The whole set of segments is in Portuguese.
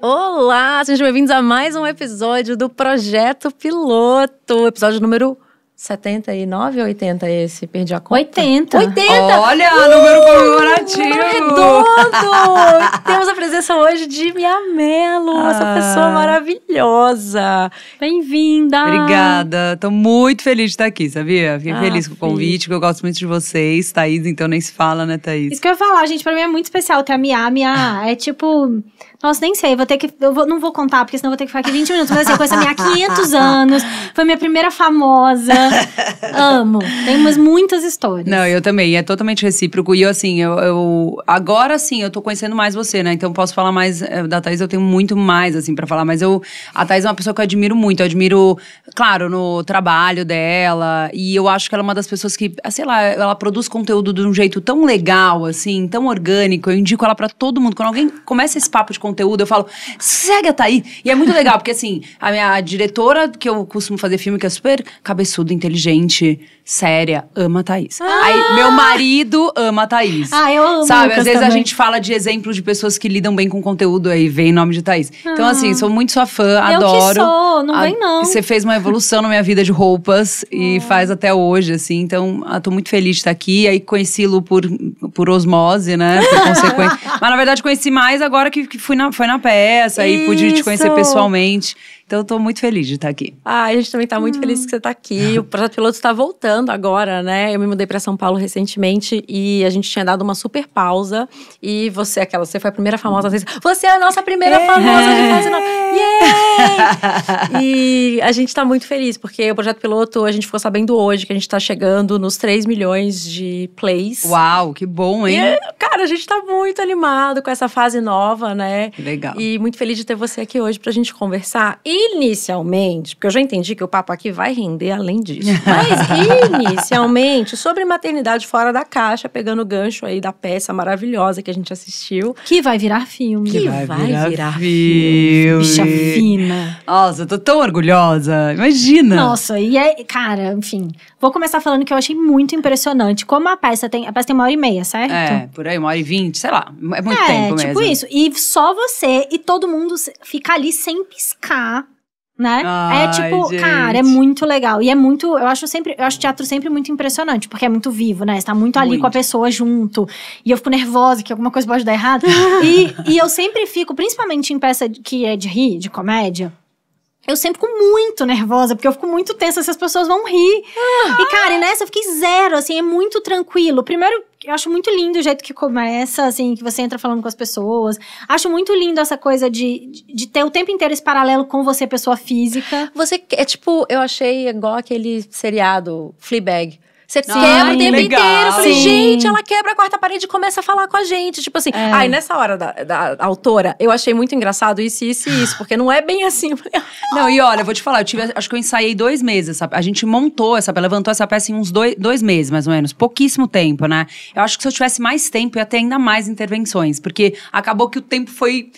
Olá, sejam bem-vindos a mais um episódio do Projeto Piloto, episódio número 79 ou 80 esse? Perdi a conta. 80. 80! Olha, uh, número comemorativo! Número redondo! Temos a presença hoje de Mia Mello, ah. essa pessoa maravilhosa. Bem-vinda! Obrigada. Tô muito feliz de estar aqui, sabia? Fiquei ah, feliz com o convite, porque eu gosto muito de vocês. Thaís, então nem se fala, né, Thaís? Isso que eu ia falar, gente, para mim é muito especial ter a Mia. A Mia é tipo nossa, nem sei, vou ter que. Eu vou, não vou contar, porque senão vou ter que ficar aqui 20 minutos. Mas assim, eu conheço a minha há 500 anos, foi minha primeira famosa. Amo. Tem umas muitas histórias. Não, eu também, é totalmente recíproco. E eu, assim, eu, eu. agora sim, eu tô conhecendo mais você, né? Então posso falar mais. Eh, da Thaís eu tenho muito mais, assim, pra falar. Mas eu. A Thaís é uma pessoa que eu admiro muito. Eu admiro, claro, no trabalho dela. E eu acho que ela é uma das pessoas que, ah, sei lá, ela produz conteúdo de um jeito tão legal, assim, tão orgânico. Eu indico ela para todo mundo. Quando alguém começa esse papo de conteúdo, eu falo, segue a aí. E é muito legal, porque assim, a minha diretora, que eu costumo fazer filme, que é super cabeçuda, inteligente, séria, ama a Thaís. Ah! Aí, meu marido ama a Thaís. Ah, eu amo. Sabe, às vezes também. a gente fala de exemplos de pessoas que lidam bem com conteúdo aí, vem o nome de Thaís. Ah. Então, assim, ah. sou muito sua fã, eu adoro. Que sou, não vem não. Você fez uma evolução na minha vida de roupas e ah. faz até hoje, assim. Então, ah, tô muito feliz de estar aqui. Aí conheci-lo por, por osmose, né? Por consequência. Mas na verdade conheci mais agora que, que fui fui na, foi na peça Isso. e pude te conhecer pessoalmente. Então, eu tô muito feliz de estar tá aqui. Ah, a gente também tá muito hum. feliz que você tá aqui. Ah. O projeto piloto está voltando agora, né? Eu me mudei para São Paulo recentemente e a gente tinha dado uma super pausa. E você, aquela, você foi a primeira famosa. Você é a nossa primeira é. famosa de fase nova. Yeah! e a gente tá muito feliz, porque o projeto piloto, a gente ficou sabendo hoje que a gente tá chegando nos 3 milhões de plays. Uau, que bom, hein? E, cara, a gente tá muito animado com essa fase nova, né? Legal. E muito feliz de ter você aqui hoje pra gente conversar. E inicialmente, porque eu já entendi que o papo aqui vai render além disso, mas inicialmente sobre maternidade fora da caixa, pegando o gancho aí da peça maravilhosa que a gente assistiu. Que vai virar filme. Que, que vai, vai, virar, virar filme. filme. Bicha fina. Nossa, eu tô tão orgulhosa. Imagina. Nossa, e é, cara, enfim. Vou começar falando que eu achei muito impressionante como a peça tem. A peça tem uma hora e meia, certo? É, por aí, uma hora e vinte, sei lá. É muito é, tempo tipo mesmo. Tipo isso. E só você e todo mundo fica ali sem piscar né? É Ai, é tipo, gente. cara, é muito legal. E é muito, eu acho sempre, eu acho teatro sempre muito impressionante, porque é muito vivo, né? Você tá muito ali muito. com a pessoa junto. E eu fico nervosa que alguma coisa pode dar errado. e, e eu sempre fico, principalmente em peça que é de rir, de comédia, eu sempre fico muito nervosa, porque eu fico muito tensa se as pessoas vão rir. Ah. E, cara, e nessa eu fiquei zero, assim, é muito tranquilo. Primeiro, eu acho muito lindo o jeito que começa, assim, que você entra falando com as pessoas. Acho muito lindo essa coisa de, de, ter o tempo inteiro esse paralelo com você, pessoa física. Você é tipo, eu achei igual aquele seriado Fleabag. Você Ai, quebra o tempo legal. inteiro. Eu falei, Sim. gente, ela quebra a quarta parede e começa a falar com a gente. Tipo assim, é. nessa hora da, da autora, eu achei muito engraçado isso, isso e isso, porque não é bem assim. Ah". não, e olha, eu vou te falar, eu tive, acho que eu ensaiei dois meses. A gente montou essa, peça, levantou essa peça em uns dois, dois meses, mais ou menos. Pouquíssimo tempo, né? Eu acho que se eu tivesse mais tempo, ia ter ainda mais intervenções, porque acabou que o tempo foi.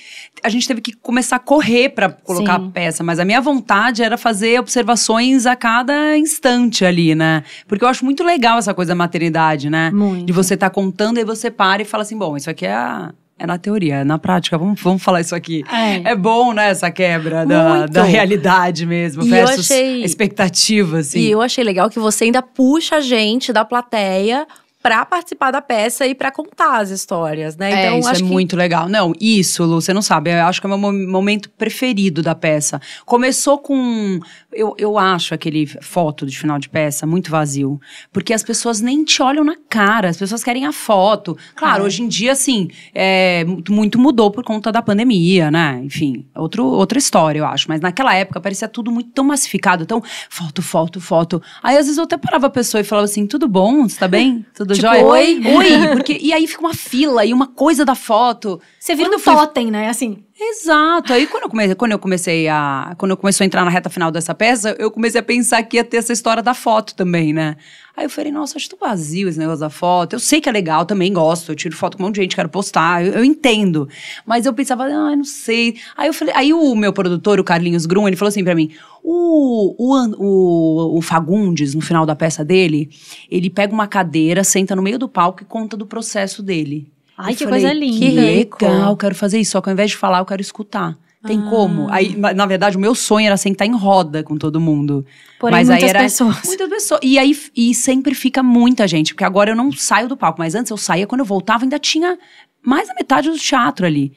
A gente teve que começar a correr para colocar Sim. a peça, mas a minha vontade era fazer observações a cada instante ali, né? Porque eu acho muito muito legal essa coisa da maternidade, né? Muito. De você estar tá contando e você para e fala assim: bom, isso aqui é a, é na teoria, é na prática. Vamos, vamos falar isso aqui. É. é bom, né, essa quebra da, da realidade mesmo, e versus achei... expectativa, assim. E eu achei legal que você ainda puxa a gente da plateia para participar da peça e para contar as histórias, né? É, então, é, isso é que... muito legal. Não, isso, Lu, você não sabe. Eu acho que é o meu momento preferido da peça. Começou com. Eu, eu acho aquele foto de final de peça muito vazio. Porque as pessoas nem te olham na cara, as pessoas querem a foto. Claro, é. hoje em dia, assim, é, muito mudou por conta da pandemia, né? Enfim, outro, outra história, eu acho. Mas naquela época parecia tudo muito tão massificado, tão foto, foto, foto. Aí às vezes eu até parava a pessoa e falava assim: tudo bom? Você tá bem? Tudo tipo, joia. Oi? Oi, porque. E aí fica uma fila e uma coisa da foto. Você vira Quando um totem, né? Assim. Exato. Aí quando eu comecei, quando eu comecei a. Quando eu comecei a entrar na reta final dessa peça, eu comecei a pensar que ia ter essa história da foto também, né? Aí eu falei, nossa, acho tudo vazio esse negócio da foto. Eu sei que é legal, também gosto. Eu tiro foto com um monte de gente, quero postar, eu, eu entendo. Mas eu pensava, ah, não sei. Aí eu falei, aí o meu produtor, o Carlinhos Grum, ele falou assim para mim: o, o, o, o Fagundes, no final da peça dele, ele pega uma cadeira, senta no meio do palco e conta do processo dele. Ai, eu que falei, coisa linda. Que legal, quero fazer isso. Só que ao invés de falar, eu quero escutar. Tem ah. como? Aí, na verdade, o meu sonho era sentar em roda com todo mundo. Porém, mas muitas aí era pessoas. Muitas pessoas. E aí e sempre fica muita gente, porque agora eu não saio do palco, mas antes eu saía, quando eu voltava ainda tinha mais a metade do teatro ali.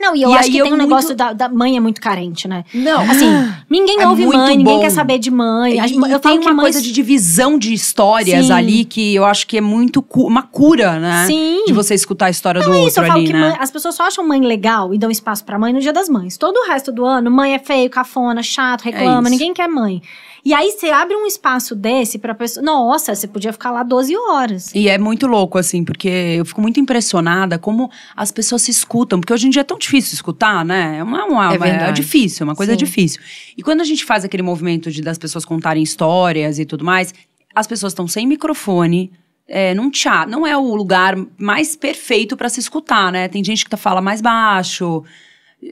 Não, e eu e acho que tem um muito... negócio da, da, mãe é muito carente, né? Não. Assim, ah, ninguém é ouve mãe, bom. ninguém quer saber de mãe. E, eu, tenho uma coisa de divisão de histórias Sim. ali que eu acho que é muito cu uma cura, né? Sim. De você escutar a história Não do é isso, outro ali, né? Mãe, as pessoas só acham mãe legal e dão espaço pra mãe no dia das mães. Todo o resto do ano, mãe é feio, cafona, chato, é reclama, é ninguém quer mãe. E aí você abre um espaço desse pra pessoa. Nossa, você podia ficar lá 12 horas. E é muito louco, assim, porque eu fico muito impressionada como as pessoas se escutam, porque hoje em dia é tão difícil difícil escutar, né? É, uma, uma, é, é difícil, é uma coisa Sim. difícil. E quando a gente faz aquele movimento de das pessoas contarem histórias e tudo mais, as pessoas estão sem microfone. É, num chá, não é o lugar mais perfeito para se escutar, né? Tem gente que tá, fala mais baixo,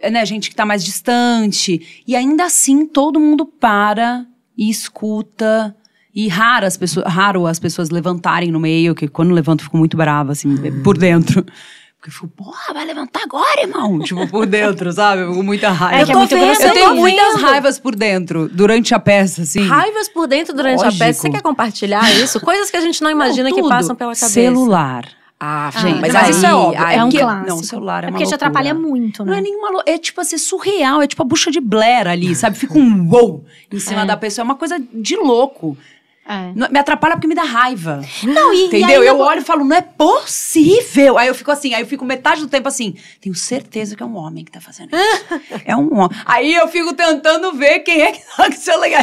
é, né? Gente que tá mais distante. E ainda assim, todo mundo para e escuta. E raro as pessoas, raro as pessoas levantarem no meio, que quando levanto fico muito brava, assim, hum. por dentro que eu tipo, porra, vai levantar agora, irmão. tipo, por dentro, sabe? Com muita raiva. É que eu, é muito eu tenho muitas raivas por dentro, durante a peça, assim. Raivas por dentro durante Lógico. a peça. Você quer compartilhar isso? Coisas que a gente não imagina não, que passam pela cabeça. Celular. Ah, ah gente, mas, aí, isso é óbvio. é, é um que, clássico. Não, o celular é, é porque te atrapalha muito, né? Não é né? nenhuma É tipo assim, surreal. É tipo a bucha de Blair ali, sabe? Fica um wow em cima é. da pessoa. É uma coisa de louco. É. Me atrapalha porque me dá raiva. Não, e, Entendeu? E eu, eu olho e falo, não é possível. Aí eu fico assim, aí eu fico metade do tempo assim, tenho certeza que é um homem que tá fazendo isso. é um homem. Aí eu fico tentando ver quem é que tá com seu legal.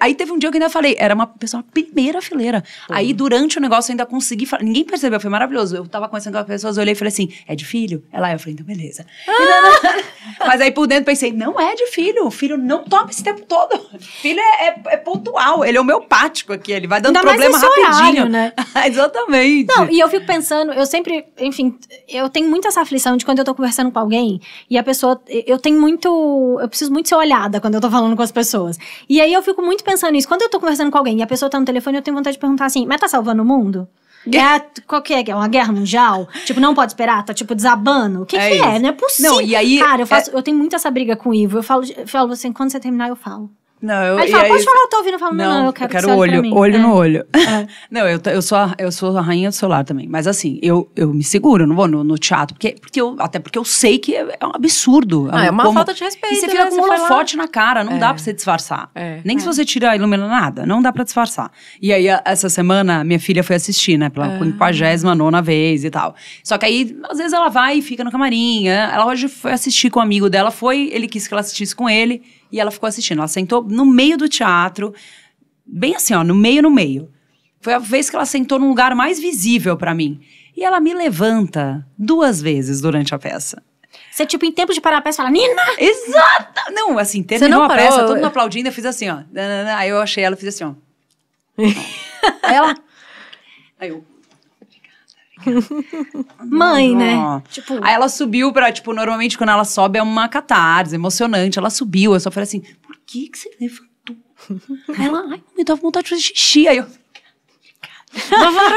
Aí teve um dia que eu ainda falei, era uma pessoa primeira fileira. Aí durante o negócio eu ainda consegui falar. Ninguém percebeu, foi maravilhoso. Eu tava conhecendo as pessoas, eu olhei e falei assim: é de filho? Ela, eu falei, então beleza. Ah! Mas aí por dentro pensei, não é de filho. O filho não toma esse tempo todo. filho é, é, é pontual. Ele é homeopático aqui. Ele vai dando Ainda problema rapidinho. Horário, né? Exatamente. Não, e eu fico pensando, eu sempre, enfim, eu tenho muito essa aflição de quando eu tô conversando com alguém e a pessoa. Eu tenho muito. Eu preciso muito ser olhada quando eu tô falando com as pessoas. E aí eu fico muito pensando nisso. Quando eu tô conversando com alguém e a pessoa tá no telefone, eu tenho vontade de perguntar assim: mas tá salvando o mundo? Guerra, é qual que é? é? Uma guerra mundial? tipo, não pode esperar, tá tipo desabando. O que é? Que é? Não é possível. Não, e aí, Cara, eu, é faço, é... eu tenho muito essa briga com o Ivo. Eu falo, eu falo assim, quando você terminar, eu falo. Não, eu. Aí fala, aí, pode falar, eu tô ouvindo, eu não, não, eu quero, eu quero que olho, é. olho é. no olho. É. Não, eu, eu, sou a, eu sou a rainha do celular também. Mas assim, eu, eu me seguro, eu não vou no, no teatro, porque, porque eu, até porque eu sei que é, é um absurdo. É ah, é uma como, falta de respeito. E você né? fica né, com um holofote na cara, não dá pra você disfarçar. Nem se você tira a nada, não dá pra disfarçar. E aí, a, essa semana, minha filha foi assistir, né, pela 59 ah. vez e tal. Só que aí, às vezes, ela vai e fica no camarim. Ela hoje foi assistir com um amigo dela, foi, ele quis que ela assistisse com ele. E ela ficou assistindo. Ela sentou no meio do teatro, bem assim, ó, no meio, no meio. Foi a vez que ela sentou num lugar mais visível para mim. E ela me levanta duas vezes durante a peça. Você, tipo, em tempo de parar a peça, fala, Nina! Exato! Não, assim, terminou a peça, todo mundo aplaudindo, eu fiz assim, ó. Aí eu achei ela, fiz assim, ó. ela... Aí eu... Mãe, né? Tipo... Aí ela subiu pra, tipo, normalmente quando ela sobe é uma catarse, emocionante. Ela subiu, eu só falei assim, por que que você levantou? Aí ela, ai, tava com vontade de fazer xixi. Aí eu...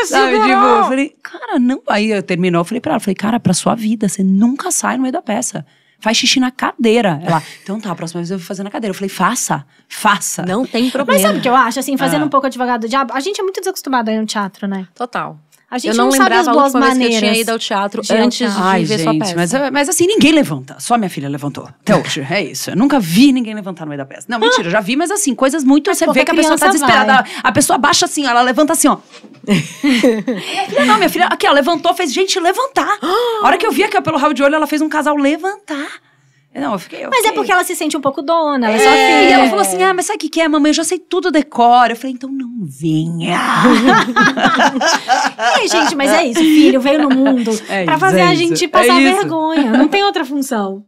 Sabe, tipo, eu falei, cara, não. Aí eu terminou, eu falei pra ela, falei, cara, pra sua vida, você nunca sai no meio da peça faz xixi na cadeira. Ela, então tá, a próxima vez eu vou fazer na cadeira. Eu falei, faça, faça. Não tem problema. Mas sabe o que eu acho? Assim, fazendo ah. um pouco advogado do diabo, a gente é muito desacostumado aí no teatro, né? Total. A gente eu não, não sabe as boas maneiras. eu tinha ido ao teatro de antes ao teatro. de Ai, ver gente, sua peça. Mas, mas assim, ninguém levanta. Só minha filha levantou. Até então, hoje. Tá. É isso. Eu nunca vi ninguém levantar no meio da peça. Não, mentira, eu já vi, mas assim, coisas muito. Mas você vê que a pessoa tá desesperada. A pessoa baixa assim, ela levanta assim, ó. minha filha não, minha filha. Aqui, ó, levantou, fez gente levantar. a hora que eu vi aqui ó, pelo rabo de olho, ela fez um casal levantar. Não, eu fiquei. Mas é porque ela se sente um pouco dona, ela é. só é. filha. E ela falou assim: ah, mas sabe o que, é, mamãe? Eu já sei tudo decora. Eu falei, então não venha. é, gente, mas é isso, filho veio no mundo é pra fazer é a gente é passar vergonha. Não tem outra função.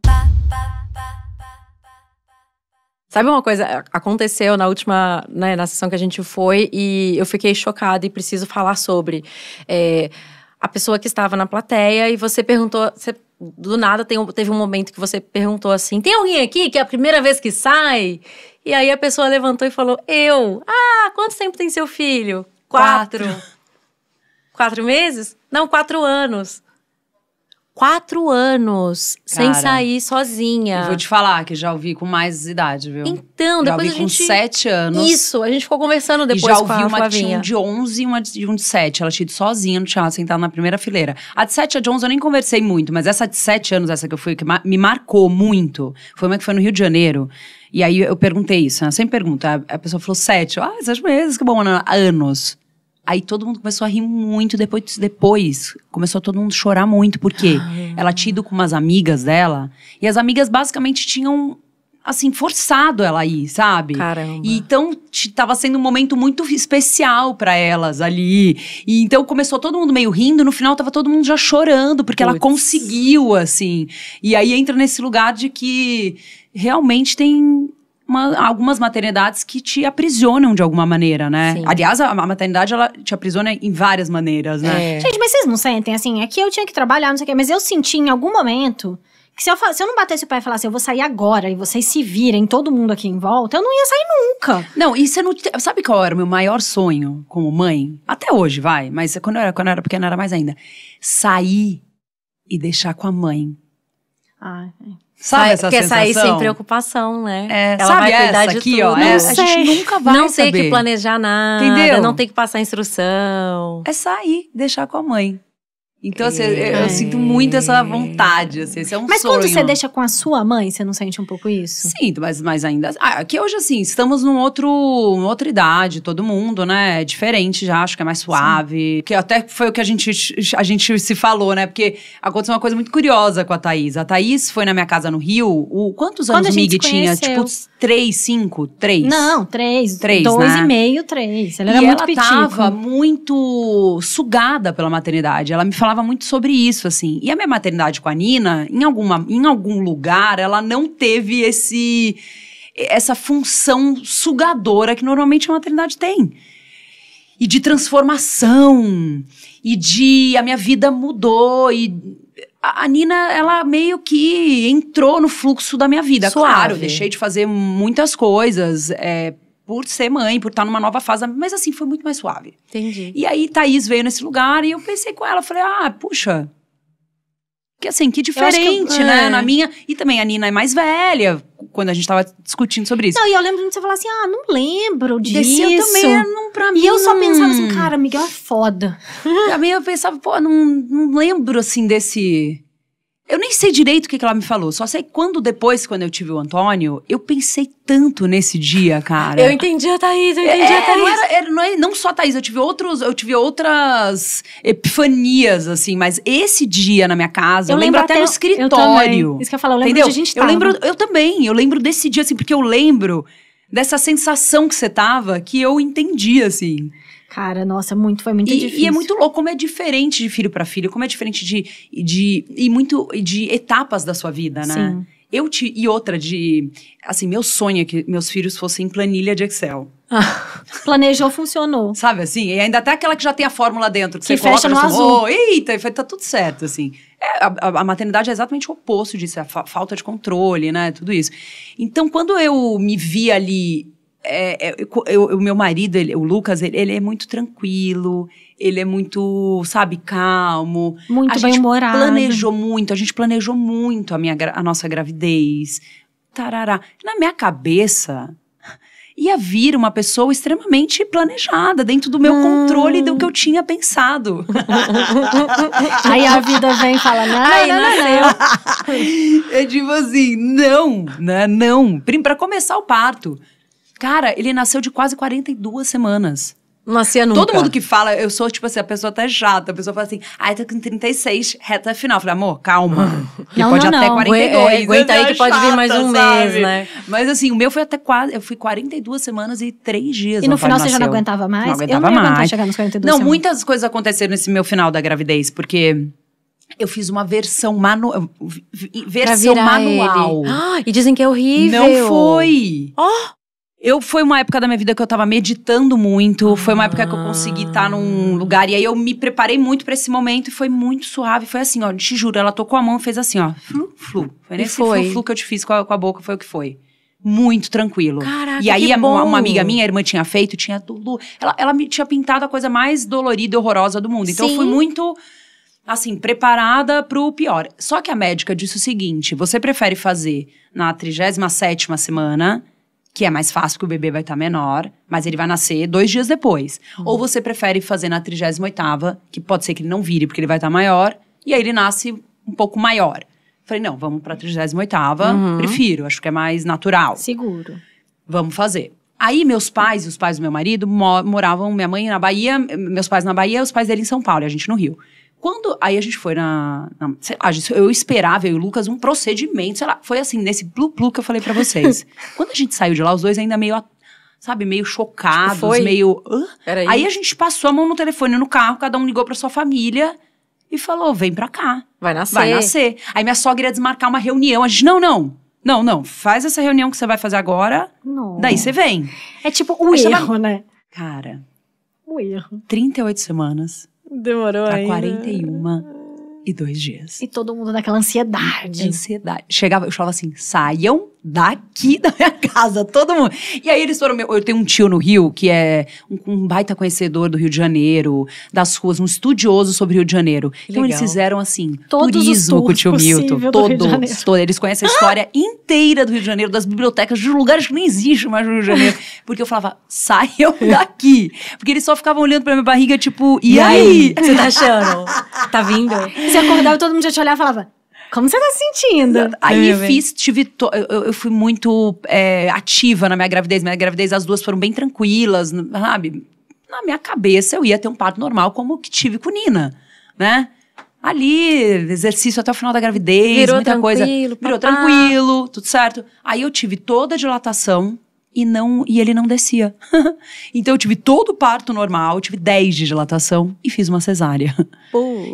Sabe uma coisa? Aconteceu na última, né, na sessão que a gente foi e eu fiquei chocada e preciso falar sobre. É, a pessoa que estava na plateia e você perguntou. Você, do nada tem, teve um momento que você perguntou assim: tem alguém aqui que é a primeira vez que sai? E aí a pessoa levantou e falou: eu. Ah, quanto tempo tem seu filho? Quatro. Quatro, quatro meses? Não, quatro anos quatro anos Cara, sem sair sozinha. Eu vou te falar que já ouvi com mais idade, viu? Então, já depois ouvi a gente... com sete anos. Isso, a gente ficou conversando depois e já ouvi uma tinha um de onze, e uma de, um de Ela tinha ido sozinha no teatro, sentada na primeira fileira. A de sete e a de onze eu nem conversei muito, mas essa de sete anos, essa que eu fui, que me marcou muito, foi uma que foi no Rio de Janeiro. E aí eu perguntei isso, né? sempre pergunto. A, pessoa falou sete. ah, sete meses, que bom, né? anos. Aí todo mundo começou a rir muito depois. depois começou todo mundo a chorar muito, porque ah. É. ela tinha ido com umas amigas dela. E as amigas basicamente tinham, assim, forçado ela a ir, sabe? Caramba. E então tava sendo um momento muito especial para elas ali. E então começou todo mundo meio rindo, no final tava todo mundo já chorando, porque Puts. ela conseguiu, assim. E aí entra nesse lugar de que realmente tem uma, algumas maternidades que te aprisionam de alguma maneira, né? Sim. Aliás, a, a, maternidade, ela te aprisiona em várias maneiras, né? É. Gente, mas vocês não sentem, assim, Aqui é eu tinha que trabalhar, não sei o quê, mas eu senti em algum momento que se eu, se eu não batesse o pé e falasse, eu vou sair agora e vocês se virem, todo mundo aqui em volta, eu não ia sair nunca. Não, e você não. Sabe qual era o meu maior sonho como mãe? Até hoje, vai, mas quando eu era, quando eu era pequena era mais ainda. Sair e deixar com a mãe. Ah, é. Sabe essa quer sensação? sair sem preocupação, né? É, Ela sabe vai cuidar essa aqui, tudo. ó. É, a gente nunca vai Não ter que planejar nada, Entendeu? não tem que passar instrução. É sair, deixar com a mãe. Então, assim, é. eu, sinto muito essa vontade, assim, esse é um mas sonho. Mas quando você deixa com a sua mãe, você não sente um pouco isso? Sinto, mas, mas ainda... Ah, hoje, assim, estamos num outro, numa outra idade, todo mundo, né? É diferente já, acho que é mais suave. Sim. Que até foi o que a gente, a gente se falou, né? Porque aconteceu uma coisa muito curiosa com a Thaís. A Thaís foi na minha casa no Rio, o, quantos anos o Mig tinha? Tipo, três, cinco, três? Não, três. Três, Dois né? e meio, três. Ela era e muito ela tava muito sugada pela maternidade. Ela me falava falava muito sobre isso, assim. E a minha maternidade com a Nina, em, alguma, em algum lugar, ela não teve esse essa função sugadora que normalmente a maternidade tem. E de transformação, e de a minha vida mudou, e a Nina, ela meio que entrou no fluxo da minha vida. Suave. Claro, deixei de fazer muitas coisas, é, por ser mãe, por estar numa nova fase. Mas assim, foi muito mais suave. Entendi. E aí Thaís veio nesse lugar e eu pensei com ela, falei, ah, puxa. Que assim, que diferente, que, é. né? É. Na minha. E também a Nina é mais velha, quando a gente tava discutindo sobre isso. Não, e eu lembro de você falar assim: ah, não lembro disso. eu também, é, não, pra mim. E eu só pensava assim, hum. cara, Miguel é foda. pra mim eu pensava, pô, não, não lembro assim desse eu nem sei direito o que, que ela me falou, só sei quando depois, quando eu tive o Antônio, eu pensei tanto nesse dia, cara. Eu entendi a Thaís, eu entendi é, a é, Thaís. Não, era, era, não, é, não só a Thaís, eu tive, outros, eu tive outras epifanias, assim, mas esse dia na minha casa, eu, eu lembro, lembro até, até, no escritório. Isso que eu falo, eu lembro de a gente tava. Eu lembro, eu também, eu lembro desse dia, assim, porque eu lembro dessa sensação que você tava, que eu entendi, assim. Cara, nossa, muito, foi muito e, difícil. E é muito louco como é diferente de filho para filho, como é diferente de, de e muito de etapas da sua vida, né? Sim. Eu te, e outra de, assim, meu sonho é que meus filhos fossem planilha de Excel. planejou, funcionou. Sabe assim? E ainda até aquela que já tem a fórmula dentro, que, que você fecha coloca, no assim, azul. Oh, eita, tá tudo certo, assim. É, a, a, maternidade é exatamente o oposto disso, é a fa falta de controle, né? Tudo isso. Então, quando eu me vi ali é, é o meu marido, ele, o Lucas, ele, ele, é muito tranquilo, ele é muito, sabe, calmo. Muito bem-humorado. planejou muito, a gente planejou muito a, minha, a nossa gravidez. Tarará. Na minha cabeça, ia vir uma pessoa extremamente planejada, dentro do meu hum. controle do que eu tinha pensado. Aí a vida vem e fala, não, Aí não, não, não. É tipo assim, não, né, não. Para começar o parto, Cara, ele nasceu de quase 42 semanas. Nascia nunca. Todo mundo que fala, eu sou, tipo assim, a pessoa até chata. A pessoa fala assim, ai, tô tá com 36, reta final. Eu falei, amor, calma. Que não, pode não, até não. 42. É, né? aguenta aí que pode chata, vir mais um sabe? mês, né? Mas assim, o meu foi até quase, eu fui 42 semanas e 3 dias. E no final você já não aguentava mais? Não aguentava eu não mais. chegar nos 42 Não, semanas. muitas coisas aconteceram nesse meu final da gravidez, porque... Eu fiz uma versão, manu... versão manual. Ah, e dizem que é horrível. Não foi. Ó! Oh. Eu foi uma época da minha vida que eu tava meditando muito, foi uma época que eu consegui estar ah. tá num lugar e aí eu me preparei muito para esse momento e foi muito suave, foi assim, ó, te juro, ela tocou a mão e fez assim, ó, flu, flu. Foi nesse foi. Flu, flu que eu te fiz com a, com a boca, foi o que foi muito tranquilo. Caraca, e aí, uma, uma, amiga minha, a irmã, tinha feito, tinha tudo. Ela, ela me tinha pintado a coisa mais dolorida e horrorosa do mundo. Então, Sim. eu fui muito, assim, preparada pro pior. Só que a médica disse o seguinte: você prefere fazer na 37 semana que é mais fácil que o bebê vai estar tá menor, mas ele vai nascer dois dias depois. Uhum. Ou você prefere fazer na 38ª, que pode ser que ele não vire porque ele vai estar tá maior, e aí ele nasce um pouco maior. Falei, não, vamos pra 38ª, uhum. prefiro, acho que é mais natural. Seguro. Vamos fazer. Aí meus pais e os pais do meu marido moravam, minha mãe na Bahia, meus pais na Bahia, os pais dele em São Paulo, a gente no Rio. Quando. Aí a gente foi na. na sei lá, eu esperava, eu e o Lucas, um procedimento, sei lá. Foi assim, nesse blu-blu que eu falei para vocês. Quando a gente saiu de lá, os dois ainda meio sabe, meio chocados, Foi. meio. Aí. aí a gente passou a mão no telefone no carro, cada um ligou pra sua família e falou: vem pra cá. Vai nascer. Vai nascer. Aí minha sogra ia desmarcar uma reunião. A gente, não, não. Não, não. Faz essa reunião que você vai fazer agora. Não. Daí você vem. É tipo um erro, né? Cara. Um erro. 38 semanas. Demorou pra ainda. 41 e dois dias. E todo mundo naquela ansiedade. Ansiedade. Chegava, eu falava assim: saiam daqui da minha casa, todo mundo. E aí eles foram. eu tenho um tio no Rio que é um, um, baita conhecedor do Rio de Janeiro, das ruas, um estudioso sobre o Rio de Janeiro. Que então legal. eles fizeram assim, todos turismo com o tio Milton. Todos, todos. Eles conhecem a história inteira do Rio de Janeiro, das bibliotecas, de lugares que nem existe mais no Rio de Janeiro. Porque eu falava, saiam daqui. Porque eles só ficavam olhando pra minha barriga, tipo, e, e aí? aí? Você tá achando? tá vindo? Você acordava e todo mundo já te olhava e falava. Como você tá sentindo? Aí é, fiz, tive. To, eu, eu, fui muito é, ativa na minha gravidez. Minha gravidez, as duas foram bem tranquilas, sabe? Na minha cabeça, eu ia ter um parto normal, como que tive com Nina, né? ali, exercício até o final da gravidez, Virou muita coisa. Virou tranquilo, tudo certo. Aí eu tive toda a dilatação e não e ele não descia. então eu tive todo o parto normal, tive 10 de dilatação e fiz uma cesárea.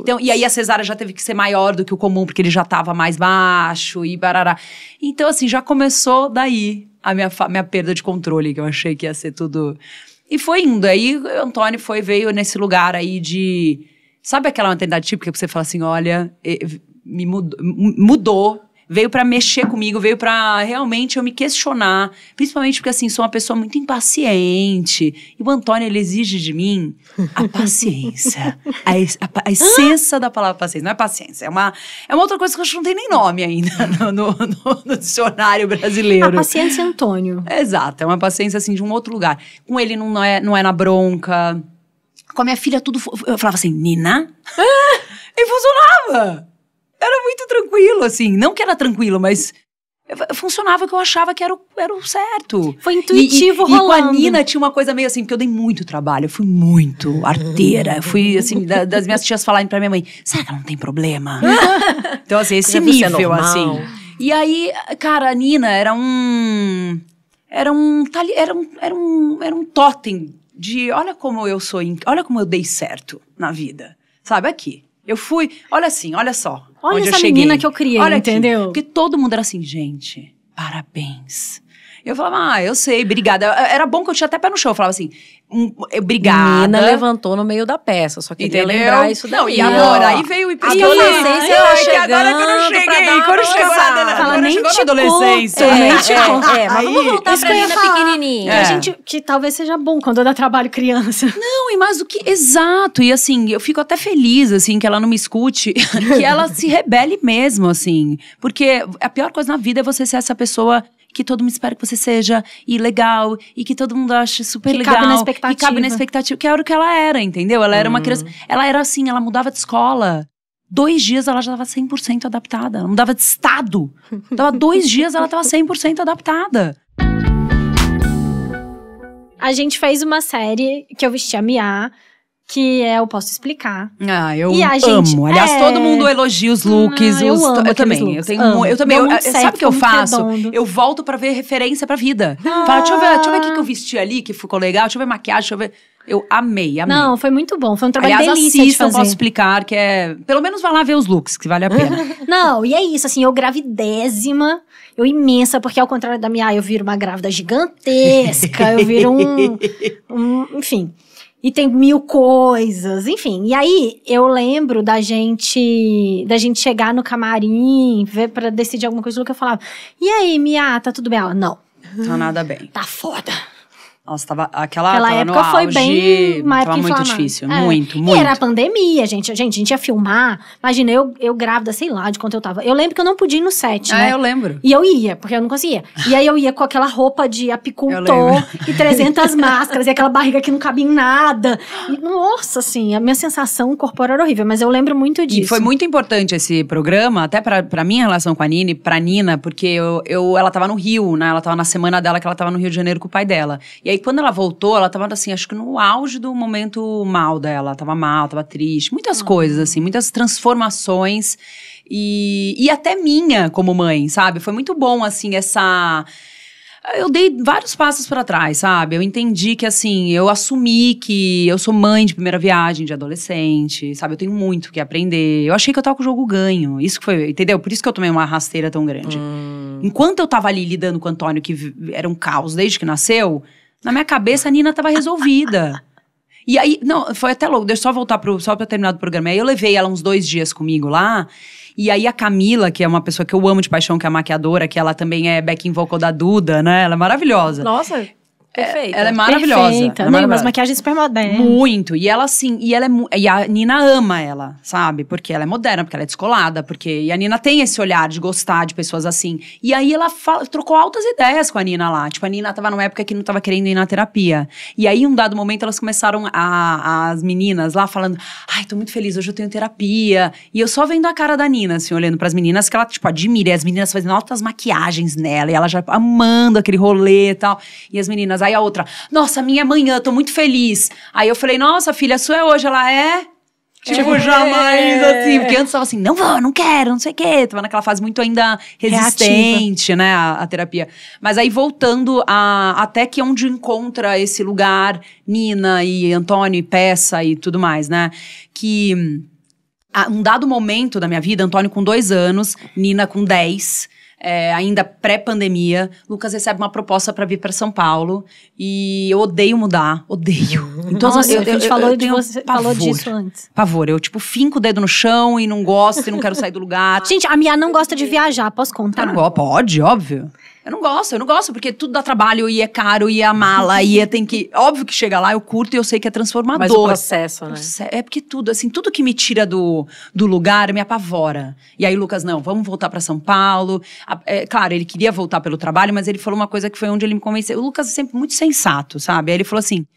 Então, e aí a cesárea já teve que ser maior do que o comum porque ele já estava mais baixo e barará. Então assim, já começou daí a minha minha perda de controle, que eu achei que ia ser tudo. E foi indo. Aí o Antônio foi veio nesse lugar aí de sabe aquela maternidade típica que você fala assim, olha, me mudou, mudou veio para mexer comigo, veio para realmente eu me questionar, principalmente porque assim, sou uma pessoa muito impaciente. E o Antônio ele exige de mim a paciência, a, a, a essência da palavra paciência, não é paciência, é uma é uma outra coisa que eu acho que não tem nem nome ainda no, no, no, no dicionário brasileiro. A paciência é Antônio. Exato, é uma paciência assim de um outro lugar. Com ele não é não é na bronca. Com a minha filha tudo eu falava assim, Nina? e funcionava. Era muito tranquilo, assim. Não que era tranquilo, mas funcionava que eu achava que era o, era o certo. Foi intuitivo e, e, rolando. E com a Nina tinha uma coisa meio assim, porque eu dei muito trabalho, eu fui muito arteira, eu fui assim, da, das minhas tias falarem pra minha mãe, será que ela não tem problema? então assim, esse nível, é assim. E aí, cara, a Nina era um... Era um, era um, era um, era um totem de olha como eu sou, olha como eu dei certo na vida. Sabe, aqui. Eu fui, olha assim, olha só. Olha onde essa eu menina que eu criei, olha entendeu? Aqui. Porque todo mundo era assim, gente, parabéns. Eu falava, ah, eu sei, obrigada. Era bom que eu tinha até pé no chão. Eu falava assim, obrigada. Nina levantou no meio da peça, só queria Entendeu? lembrar isso Não, e agora? Aí veio o Adolescência, eu chegando agora que eu não cheguei. Quando chegou na, Fala, nem chegou na adolescência. É, né? nem te é, é, mas vamos voltar pra Nina pequenininha. A gente, que talvez seja bom quando dá trabalho criança. Não, e mais do que, exato. E assim, eu fico até feliz, assim, que ela não me escute. que ela se rebele mesmo, assim. Porque a pior coisa na vida é você ser essa pessoa que todo mundo espera que você seja e legal e que todo mundo ache super que legal. Cabe na expectativa. Que cabe na expectativa, que era é o que ela era, entendeu? Ela era hum. uma criança. Ela era assim, ela mudava de escola. Dois dias ela já estava 100% adaptada. Ela mudava de estado. Dava dois dias ela estava 100% adaptada. A gente fez uma série que eu vesti a Mia, que é, o posso explicar. Ah, eu e a amo. Gente, Aliás, é... todo mundo elogia os ah, looks. Ah, eu, os, amo eu também. Looks. Eu tenho, amo. eu também. Eu, sabe o que eu faço? Redondo. Eu volto para ver referência pra vida. Ah. Fala, deixa eu ver, deixa eu ver o que, eu vesti ali, que ficou legal. Deixa eu ver maquiagem, deixa eu ver. Eu amei, amei. Não, foi muito bom. Foi um trabalho Aliás, delícia assista, de eu posso explicar que é... Pelo menos vá lá ver os looks, que vale a pena. Não, e é isso, assim, eu gravidésima, eu imensa, porque ao contrário da minha, eu viro uma grávida gigantesca, eu viro um, um enfim e tem mil coisas, enfim. E aí eu lembro da gente da gente chegar no camarim, ver para decidir alguma coisa, o eu falava: "E aí, Mia, tá tudo bem?" Ela: "Não. Tá nada bem. Tá foda." Nossa, tava, aquela, aquela tava época foi auge, bem uma tava muito difícil, é. muito, muito. E era a pandemia, gente. gente. A gente ia filmar. Imagina, eu, eu grávida, sei lá de quanto eu tava. Eu lembro que eu não podia ir no set, ah, né? eu lembro. E eu ia, porque eu não conseguia. E aí eu ia com aquela roupa de apicultor e 300 máscaras e aquela barriga que não cabia em nada. E, nossa, assim, a minha sensação corporal era horrível, mas eu lembro muito disso. E foi muito importante esse programa, até pra, pra minha relação com a Nini, pra Nina, porque eu, eu, ela tava no Rio, né? Ela tava na semana dela que ela tava no Rio de Janeiro com o pai dela. E aí quando ela voltou, ela tava assim, acho que no auge do momento mal dela. Ela tava mal, tava triste, muitas ah. coisas, assim, muitas transformações. E, e até minha como mãe, sabe? Foi muito bom, assim, essa eu dei vários passos para trás, sabe? Eu entendi que, assim, eu assumi que eu sou mãe de primeira viagem, de adolescente, sabe? Eu tenho muito que aprender. Eu achei que eu tava com o jogo ganho. Isso que foi, entendeu? Por isso que eu tomei uma rasteira tão grande. Hum. Enquanto eu tava ali lidando com o Antônio, que era um caos desde que nasceu, na minha cabeça, a Nina tava resolvida. E aí, não, foi até louco, deixa eu só voltar pro, só pra terminar do programa. Aí eu levei ela uns dois dias comigo lá. E aí a Camila, que é uma pessoa que eu amo de paixão, que é maquiadora, que ela também é backing vocal da Duda, né? Ela é maravilhosa. Nossa. Perfeita. Ela é maravilhosa. Perfeita. É ela é maravilhosa. Umas maquiagens super modernas. Muito. E ela, assim, e ela é. E a Nina ama ela, sabe? Porque ela é moderna, porque ela é descolada, porque. E a Nina tem esse olhar de gostar de pessoas assim. E aí ela fala, trocou altas ideias com a Nina lá. Tipo, a Nina tava numa época que não tava querendo ir na terapia. E aí, um dado momento, elas começaram a, as meninas lá falando: Ai, tô muito feliz, hoje eu tenho terapia. E eu só vendo a cara da Nina, assim, olhando para as meninas, que ela, tipo, admira. E as meninas fazendo altas maquiagens nela, e ela já amando aquele rolê e tal. E as meninas horas. Aí a outra, nossa, minha é amanhã, tô muito feliz. Aí eu falei, nossa, filha, sua é hoje. Ela é. Tipo, tipo, é. jamais assim. Porque antes eu tava assim, não vou, não quero, não sei o quê. Tava naquela fase muito ainda resistente, Reativa. né, a, a, terapia. Mas aí voltando a, até que onde encontra esse lugar, Nina e Antônio e Peça e tudo mais, né? Que hum, a, um dado momento da minha vida, Antônio com dois anos, Nina com dez é, ainda pré-pandemia, Lucas recebe uma proposta para vir para São Paulo e eu odeio mudar, odeio. Então, Nossa, eu, assim, eu, a gente eu, falou, de você, pavor, falou disso antes. Pavor, eu tipo finco o dedo no chão e não gosto e não quero sair do lugar. Gente, a minha não gosta de viajar, posso contar? não pode, óbvio. Eu não gosto, eu não gosto, porque tudo dá trabalho e é caro e é mala e é, tem que. Óbvio que chega lá, eu curto e eu sei que é transformador. Mas o processo, né? É porque tudo, assim, tudo que me tira do, do lugar me apavora. E aí, Lucas, não, vamos voltar para São Paulo. É, claro, ele queria voltar pelo trabalho, mas ele falou uma coisa que foi onde ele me convenceu. O Lucas é sempre muito sensato, sabe? Aí ele falou assim: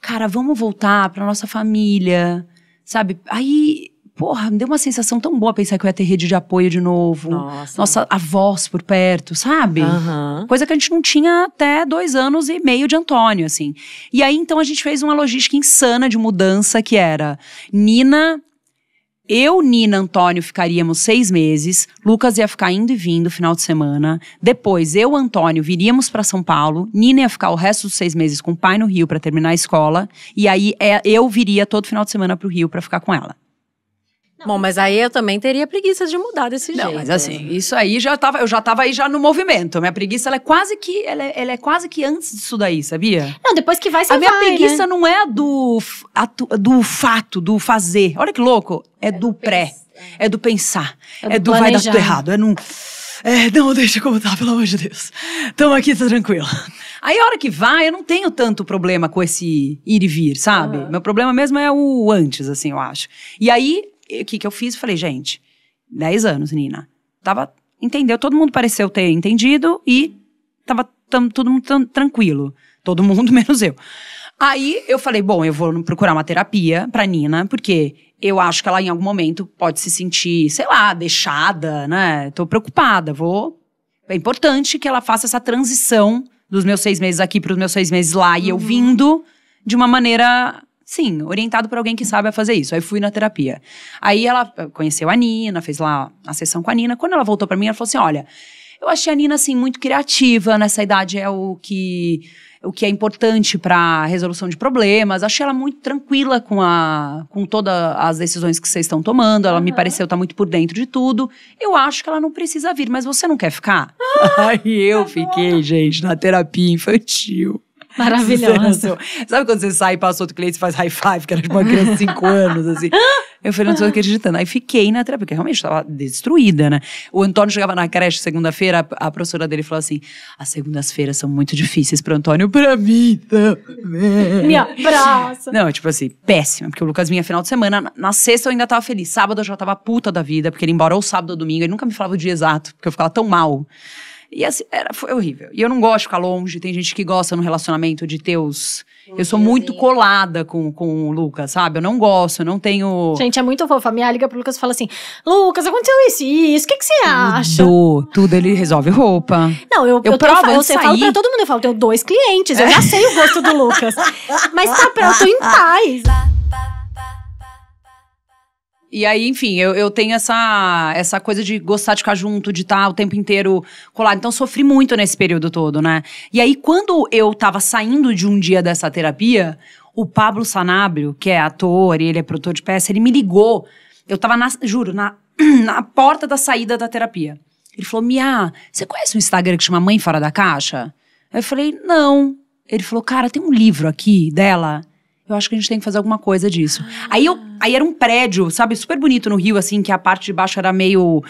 cara, vamos voltar pra nossa família, sabe? Aí porra, me deu uma sensação tão boa pensar que eu ia ter rede de apoio de novo. Nossa, Nossa voz por perto, sabe? Uhum. Coisa que a gente não tinha até dois anos e meio de Antônio, assim. E aí, então, a gente fez uma logística insana de mudança que era Nina. Eu, Nina, Antônio ficaríamos seis meses. Lucas ia ficar indo e vindo final de semana. Depois, eu, Antônio, viríamos para São Paulo. Nina ia ficar o resto dos seis meses com o pai no Rio para terminar a escola. E aí, é, eu viria todo final de semana para o Rio para ficar com ela. Bom, mas aí eu também teria preguiça de mudar desse não, jeito. Não, mas assim, isso aí já tava, eu já tava aí já no movimento. minha preguiça, ela é quase que, ela é, ela é quase que antes disso daí, sabia? Não, depois que vai, você A minha vai, né? preguiça né? não é do, do fato, do fazer. Olha que louco. É, é do, do pré, é. é do pensar, é, é do, vai dar tudo errado, é não... É, não, deixa como tá, pelo amor de Deus. Tamo aqui, tá tranquilo. Aí a hora que vai, eu não tenho tanto problema com esse ir e vir, sabe? Uhum. Meu problema mesmo é o antes, assim, eu acho. E aí, o que, que eu fiz? Falei, gente, 10 anos, Nina. Tava, entendeu? Todo mundo pareceu ter entendido e tava tam, todo mundo tam, tranquilo. Todo mundo menos eu. Aí eu falei, bom, eu vou procurar uma terapia pra Nina, porque eu acho que ela em algum momento pode se sentir, sei lá, deixada, né? Tô preocupada, vou. É importante que ela faça essa transição dos meus seis meses aqui para os meus seis meses lá uhum. e eu uhum. vindo de uma maneira Sim, orientado por alguém que sabe fazer isso. Aí fui na terapia. Aí ela conheceu a Nina, fez lá a sessão com a Nina. Quando ela voltou para mim, ela falou assim: "Olha, eu achei a Nina assim muito criativa, nessa idade é o que o que é importante para resolução de problemas. Achei ela muito tranquila com a com todas as decisões que vocês estão tomando. Ela uhum. me pareceu estar tá muito por dentro de tudo. Eu acho que ela não precisa vir, mas você não quer ficar? Ah, eu tá fiquei, gente, na terapia infantil. Maravilhosa. Sabe quando você sai e passa outro cliente e faz high five, que era de uma criança de 5 anos, assim? Eu falei, não estou acreditando. Aí fiquei na terapia, porque realmente estava destruída, né? O Antônio chegava na creche segunda-feira, a, professora dele falou assim: as segundas-feiras são muito difíceis o Antônio, para mim também. Me abraça. Não, tipo assim, péssima, porque o Lucas vinha final de semana, na, sexta eu ainda estava feliz, sábado eu já estava puta da vida, porque ele embora ou sábado ou domingo, ele nunca me falava o dia exato, porque eu ficava tão mal. E assim, era, foi horrível. E eu não gosto de ficar longe. Tem gente que gosta no relacionamento de teus. eu sou muito colada com, com o Lucas, sabe? Eu não gosto, eu não tenho. Gente, é muito fofa. A minha liga pro Lucas e fala assim: Lucas, aconteceu isso e isso, o que, que você acha? Tudo, tudo ele resolve roupa. Não, eu, eu, eu provo, eu, eu falo pra todo mundo, eu falo, tenho dois clientes, eu já sei o gosto do Lucas. Mas tá, pronto em paz. E aí, enfim, eu, eu tenho essa, essa coisa de gostar de ficar junto, de estar tá o tempo inteiro colado. Então, sofri muito nesse período todo, né? E aí, quando eu tava saindo de um dia dessa terapia, o Pablo Sanabrio, que é ator e ele é produtor de peça, ele me ligou. Eu tava, na, juro, na, na porta da saída da terapia. Ele falou: Mia, você conhece um Instagram que chama Mãe Fora da Caixa? Eu falei: Não. Ele falou: Cara, tem um livro aqui dela eu acho que a gente tem que fazer alguma coisa disso. Ah. Aí eu Aí era um prédio, sabe, super bonito no Rio, assim, que a parte de baixo era meio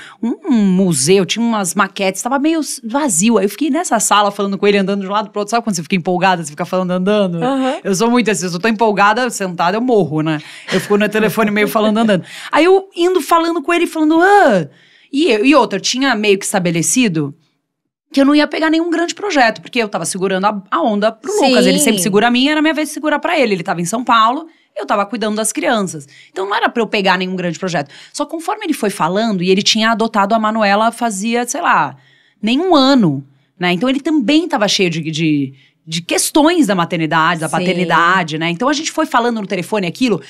um museu, tinha umas maquetes, tava meio vazio. Aí eu fiquei nessa sala falando com ele, andando de um lado pro outro. Sabe quando você fica empolgada, você fica falando andando? Uhum. Eu sou muito assim, eu tô empolgada, sentada, eu morro, né? Eu fico no telefone meio falando andando. Aí eu indo falando com ele, falando, ah. E, e outra, tinha meio que estabelecido que eu não ia pegar nenhum grande projeto, porque eu tava segurando a, a onda pro Sim. Lucas. Ele sempre segura a minha, era minha vez de segurar para ele. Ele tava em São Paulo, eu tava cuidando das crianças. Então não era para eu pegar nenhum grande projeto. Só conforme ele foi falando, e ele tinha adotado a Manuela fazia, sei lá, nem um ano. Né? Então ele também tava cheio de, de de questões da maternidade, da Sim. paternidade, né? Então a gente foi falando no telefone aquilo.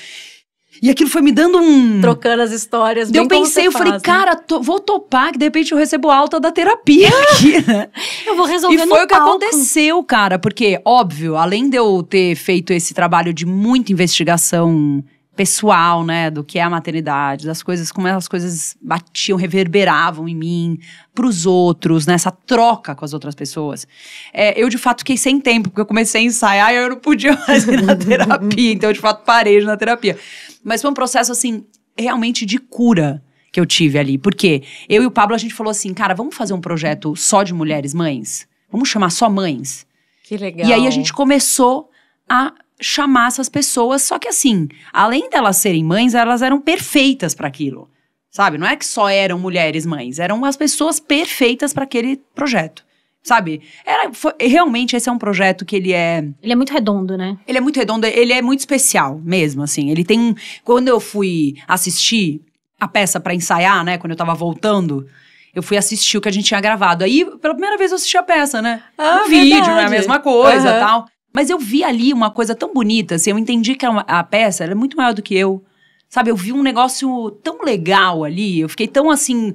E aquilo foi me dando um. Trocando as histórias. Eu pensei, eu faz, falei, né? cara, tô, vou topar, que de repente eu recebo alta da terapia aqui, né? eu vou resolver E foi no o que aconteceu, cara, porque, óbvio, além de eu ter feito esse trabalho de muita investigação pessoal, né, do que é a maternidade, das coisas, como as coisas batiam, reverberavam em mim, para os outros, nessa né, troca com as outras pessoas. É, eu, de fato, fiquei sem tempo, porque eu comecei a ensaiar e eu não podia mais ir na terapia, então eu, de fato, parei na terapia. Mas foi um processo, assim, realmente de cura que eu tive ali, porque eu e o Pablo, a gente falou assim, cara, vamos fazer um projeto só de mulheres mães? Vamos chamar só mães? Que legal. E aí a gente começou a chamar essas pessoas. Só que assim, além delas serem mães, elas eram perfeitas para aquilo. Sabe? Não é que só eram mulheres mães, eram as pessoas perfeitas para aquele projeto. Sabe? Era, foi, realmente esse é um projeto que ele é. Ele é muito redondo, né? Ele é muito redondo, ele é muito especial mesmo, assim. Ele tem. Quando eu fui assistir a peça para ensaiar, né? Quando eu tava voltando, eu fui assistir o que a gente tinha gravado. Aí, pela primeira vez, eu assisti a peça, né? Ah, no vídeo, é a mesma coisa uhum. tal. Mas eu vi ali uma coisa tão bonita, assim, eu entendi que é a peça era é muito maior do que eu. Sabe, eu vi um negócio tão legal ali, eu fiquei tão assim,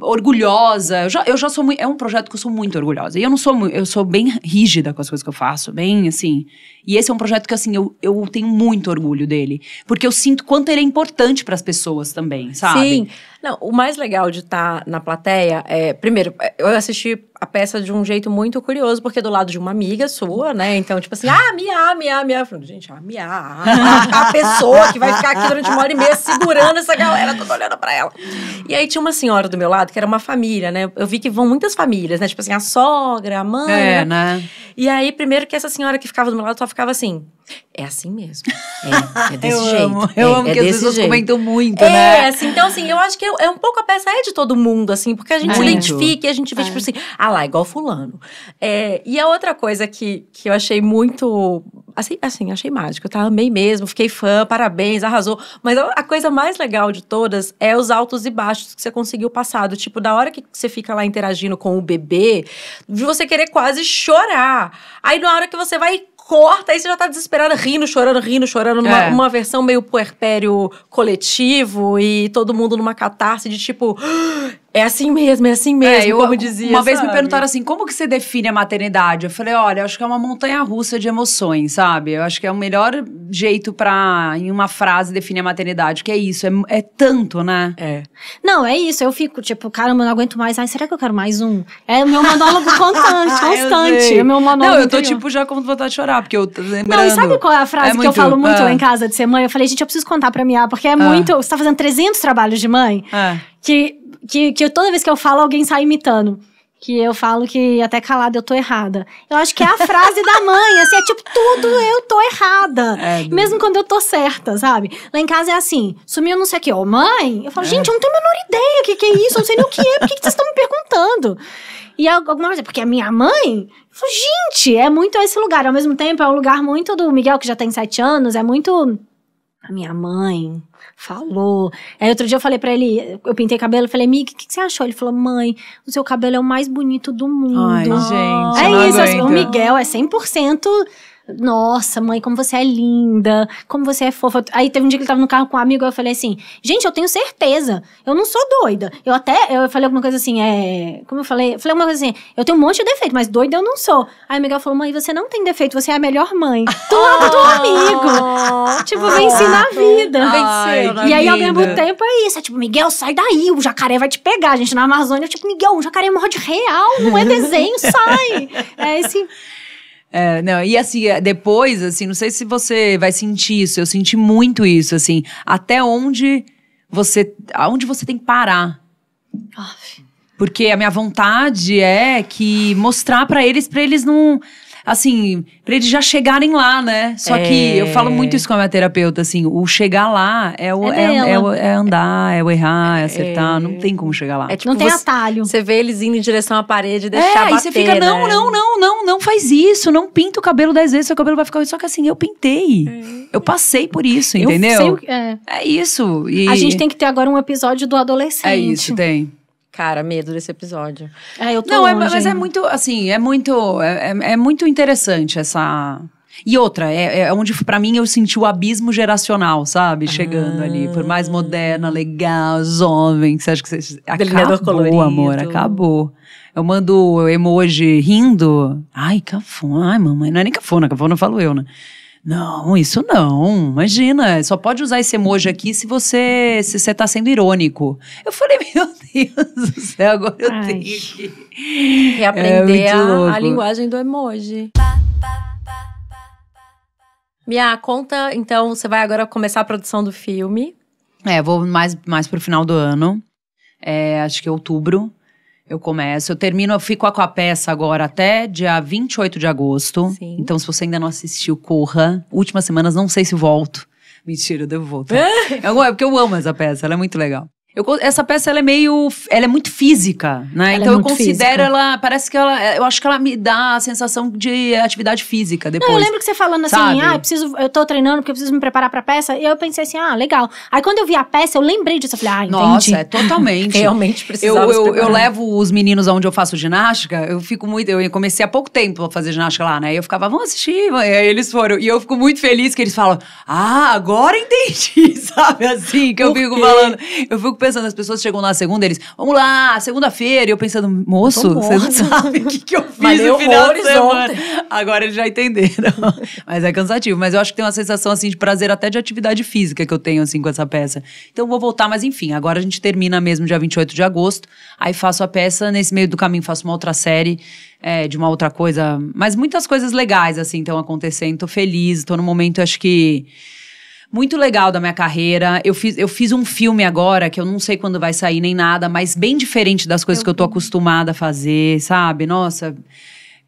orgulhosa. Eu já, eu já sou muito. É um projeto que eu sou muito orgulhosa. E eu não sou eu sou bem rígida com as coisas que eu faço, bem assim. E esse é um projeto que, assim, eu, eu tenho muito orgulho dele. Porque eu sinto quanto ele é importante para as pessoas também, sabe? Sim. Não, o mais legal de estar tá na plateia é. Primeiro, é, eu assisti a peça de um jeito muito curioso, porque é do lado de uma amiga sua, né? Então, tipo assim, ah, Mia, ah, Mia, Mia. Falando, gente, ah, Mia, a, pessoa que vai ficar aqui durante uma hora e meia segurando essa galera, toda olhando pra ela. E aí tinha uma senhora do meu lado, que era uma família, né? Eu vi que vão muitas famílias, né? Tipo assim, a sogra, a mãe. É, né? né? E aí, primeiro que essa senhora que ficava do meu lado, tava ficava assim. É assim mesmo. É, é desse eu jeito. Amo, eu é, amo é que as pessoas jeito. comentam muito, é, né? É, assim, então assim, eu acho que é, é, um pouco a peça é de todo mundo, assim, porque a gente é. É. identifica e a gente vê, tipo assim, ah lá, igual fulano. e a outra coisa que, que eu achei muito, assim, assim, achei mágico, tá? Amei mesmo, fiquei fã, parabéns, arrasou. Mas a coisa mais legal de todas é os altos e baixos que você conseguiu passar. Do tipo, da hora que você fica lá interagindo com o bebê, de você querer quase chorar. Aí na hora que você vai corta, aí você já tá desesperada, rindo, chorando, rindo, chorando, numa, é. uma versão meio puerpério coletivo e todo mundo numa catarse de tipo é assim mesmo, é assim mesmo, é, eu, como dizia. Uma sabe? vez me perguntaram assim, como que você define a maternidade? Eu falei, olha, acho que é uma montanha russa de emoções, sabe? Eu acho que é o melhor jeito para em uma frase, definir a maternidade, que é isso, é, é, tanto, né? É. Não, é isso, eu fico tipo, caramba, não aguento mais, ai, será que eu quero mais um? É o meu monólogo constante, constante. é meu monólogo Não, eu tô interior. tipo já com vontade de chorar, porque eu lembrando... Não, e sabe qual é a frase é que muito, eu falo muito lá é. em casa de ser mãe? Eu falei, gente, eu preciso contar pra minha, porque é ah. muito, você tá fazendo 300 trabalhos de mãe, é. que que, que eu, toda vez que eu falo, alguém sai imitando. Que eu falo que até calada eu tô errada. Eu acho que é a frase da mãe, assim, é tipo, tudo eu tô errada. É, mesmo quando eu tô certa, sabe? Lá em casa é assim, sumiu não sei o quê, ô mãe. Eu falo, é. gente, eu não tenho a menor ideia o que, que é isso, eu não sei nem o que é, por que, vocês estão me perguntando? E alguma coisa, porque a é minha mãe, falo, gente, é muito esse lugar. Ao mesmo tempo, é um lugar muito do Miguel, que já tem sete anos, é muito. A minha mãe, Falou. Aí outro dia eu falei pra ele, eu pintei cabelo, falei, Miki, o que, que, você achou? Ele falou, mãe, o seu cabelo é o mais bonito do mundo. Ai, gente. É isso, assim, aguento. o Miguel é 100% nossa, mãe, como você é linda, como você é fofa. Aí teve um dia que ele tava no carro com um amigo, eu falei assim: gente, eu tenho certeza, eu não sou doida. Eu até, eu falei alguma coisa assim, é. Como eu falei? Eu falei alguma coisa assim, eu tenho um monte de defeito, mas doida eu não sou. Aí o Miguel falou: mãe, você não tem defeito, você é a melhor mãe. Tu ama é teu oh. amigo. tipo, venci na vida. Ai, e aí, ao mesmo tempo, é isso. É tipo, Miguel, sai daí, o jacaré vai te pegar. A gente na Amazônia, eu, tipo, Miguel, o jacaré morre de real, não é desenho, sai. É esse. É, não, e assim, é, depois, assim, não sei se você vai sentir isso, eu senti muito isso, assim, até onde você, aonde você tem que parar. Porque a minha vontade é que mostrar para eles, para eles não, assim, para eles já chegarem lá, né? Só é... que eu falo muito isso com a minha terapeuta, assim, o chegar lá é, o, é, é, é, é andar, é o errar, é, é acertar, não tem como chegar lá. Tipo, não tem você, atalho. Você vê eles indo em direção à parede, deixar é, bater, e você fica, né? não, não, não, não, não faz isso, não pinta o cabelo dez vezes, seu cabelo vai ficar... Só que assim, eu pintei, eu passei por isso, entendeu? Eu sei o... é. é isso. E... A gente tem que ter agora um episódio do adolescente. É isso, tem. Cara, medo desse episódio. É, eu tô Não, é, longe, é, mas hein? é muito, assim, é muito, é, é, é muito interessante essa... E outra, é, é onde para mim eu senti o abismo geracional, sabe? Ah. Chegando ah. ali, por mais moderna, legal, jovem, que você acha que você... Acabou, colorido. amor, acabou. Eu mando emoji rindo. Ai, cafona, ai mamãe, não é nem cafona, cafona falo eu, né? Não, isso não. Imagina, só pode usar esse emoji aqui se você se você tá sendo irônico. Eu falei, meu Deus do céu, agora eu Ai. tenho que reaprender é a, a, linguagem do emoji. Mia, conta, então, você vai agora começar a produção do filme. É, vou mais, mais pro final do ano. É, acho que é outubro eu começo. Eu termino, eu fico com a peça agora até dia 28 de agosto. Sim. Então, se você ainda não assistiu, corra. Últimas semanas, não sei se volto. Mentira, eu devo voltar. é porque eu amo essa peça, ela é muito legal. Eu, essa peça ela é meio. Ela é muito física, né? Ela é então é eu considero física. ela. Parece que ela. É, eu acho que ela me dá a sensação de atividade física depois. Não, eu lembro que você falando assim, sabe? assim, ah, eu preciso. Eu tô treinando porque eu preciso me preparar pra peça. E eu pensei assim, ah, legal. Aí quando eu vi a peça, eu lembrei disso. Eu falei, ah, entendi. Nossa, é totalmente. Realmente precisava. Eu, eu, eu, levo os meninos aonde eu faço ginástica, eu fico muito. Eu comecei há pouco tempo a fazer ginástica lá, né? E eu ficava, vamos assistir. E aí eles foram. E eu fico muito feliz que eles falam, ah, agora entendi, sabe? Assim, que eu fico falando. Eu fico pensando, as pessoas chegam na segunda, eles, vamos lá, segunda-feira. E eu pensando, moço, eu você não sabe o que, que eu fiz Valeu no final de semana. Ontem. Agora eles já entenderam. Mas é cansativo. Mas eu acho que tem uma sensação, assim, de prazer até de atividade física que eu tenho, assim, com essa peça. Então vou voltar, mas enfim, agora a gente termina mesmo dia 28 de agosto. Aí faço a peça, nesse meio do caminho faço uma outra série. É, de uma outra coisa, mas muitas coisas legais, assim, estão acontecendo. Tô feliz, tô no momento, acho que muito legal da minha carreira. Eu fiz, eu fiz um filme agora que eu não sei quando vai sair nem nada, mas bem diferente das coisas eu... que eu tô acostumada a fazer, sabe? Nossa.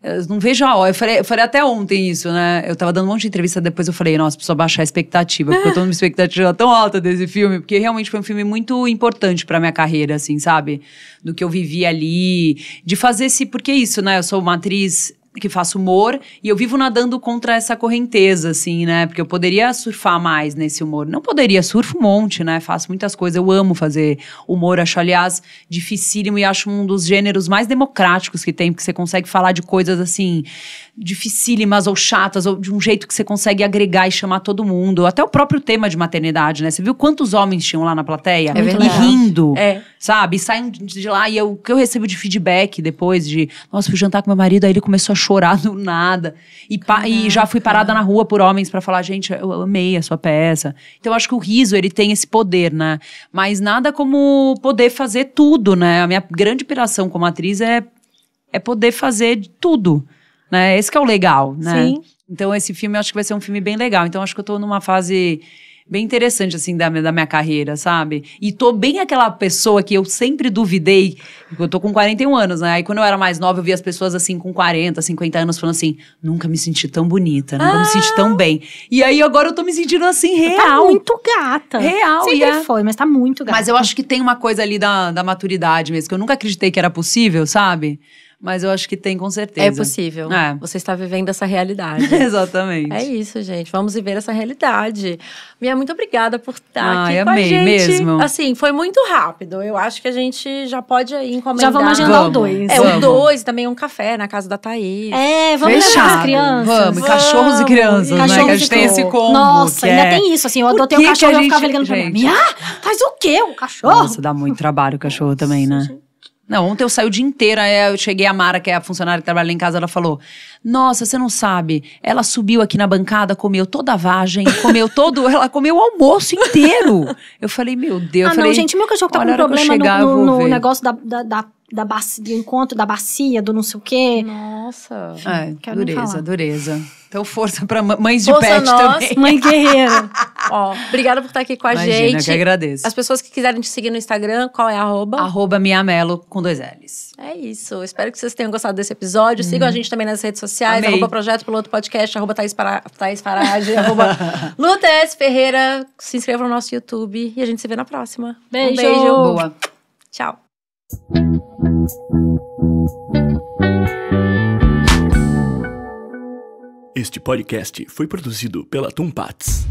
Eu não vejo a hora. Eu falei, eu falei até ontem isso, né? Eu tava dando um monte de entrevista, depois eu falei, nossa, preciso baixar a expectativa, porque eu tô numa expectativa tão alta desse filme, porque realmente foi um filme muito importante pra minha carreira, assim, sabe? Do que eu vivi ali, de fazer esse. Porque é isso, né? Eu sou uma atriz que faço humor e eu vivo nadando contra essa correnteza, assim, né? Porque eu poderia surfar mais nesse humor. Não poderia, surfo um monte, né? Faço muitas coisas. Eu amo fazer humor, acho, aliás, dificílimo e acho um dos gêneros mais democráticos que tem, porque você consegue falar de coisas assim dificílimas ou chatas, ou de um jeito que você consegue agregar e chamar todo mundo. Até o próprio tema de maternidade, né? Você viu quantos homens tinham lá na plateia? É e rindo, é. sabe? E saem de lá. E o que eu recebo de feedback depois de... Nossa, fui jantar com meu marido, aí ele começou a chorar do nada. E, e já fui parada na rua por homens para falar, gente, eu amei a sua peça. Então, eu acho que o riso, ele tem esse poder, né? Mas nada como poder fazer tudo, né? A minha grande inspiração como atriz é, é poder fazer tudo. Né? Esse que é o legal, né? Sim. Então, esse filme eu acho que vai ser um filme bem legal. Então, acho que eu tô numa fase bem interessante, assim, da, da minha carreira, sabe? E tô bem aquela pessoa que eu sempre duvidei. Eu tô com 41 anos, né? Aí quando eu era mais nova, eu via as pessoas, assim, com 40, 50 anos, falando assim: nunca me senti tão bonita, nunca ah. me senti tão ah! bem. E aí agora eu tô me sentindo, assim, tá real. Tá muito gata. Real, Sempre é... foi, mas tá muito gata. Mas eu acho que tem uma coisa ali da, da maturidade mesmo, que eu nunca acreditei que era possível, sabe? mas eu acho que tem com certeza. É possível. É. Você está vivendo essa realidade. Exatamente. É isso, gente. Vamos viver essa realidade. Minha, muito obrigada por estar ah, aqui com amei a gente. mesmo. Assim, foi muito rápido. Eu acho que a gente já pode aí encomendar. Já vamos agendar vamos, o dois. É, vamos. o dois também um café na casa da Thaís. É, vamos Fechado. levar crianças. Vamos, vamos. cachorros e crianças, cachorros né? Que a gente tem esse combo. Nossa, ainda é... tem isso, assim. Eu adotei o um cachorro e gente... eu ficava ligando pra mim. Minha, ah, faz o quê? O cachorro? Nossa, dá muito trabalho o cachorro também, né? Gente. Não, ontem eu saí o dia inteiro, eu cheguei a Mara, que é a funcionária que trabalha lá em casa, ela falou: Nossa, você não sabe, ela subiu aqui na bancada, comeu toda a vagem, comeu todo, ela comeu o almoço inteiro. Eu falei, meu Deus. Ah, falei, não, gente, meu cachorro tá com problema chegar, no, no, no negócio da, da, da da bacia, do encontro da bacia, do não sei o quê. Nossa. É, dureza, dureza. Então, força para mães de força pet nossa, também. Mãe guerreira. Ó, obrigada por estar aqui com a Imagina, gente. Eu que agradeço. As pessoas que quiserem te seguir no Instagram, qual é a arroba? Arroba Miamelo com dois L's. É isso. Espero que vocês tenham gostado desse episódio. Hum. Sigam a uhum. gente também nas redes sociais. Amei. Arroba Projeto Piloto Podcast, arroba Thaís, Para... Thaís Farage, arroba Lutes Ferreira. Se inscrevam no nosso YouTube e a gente se vê na próxima. Beijo. Um beijo. Boa. Tchau. Este podcast foi produzido pela Tumpats.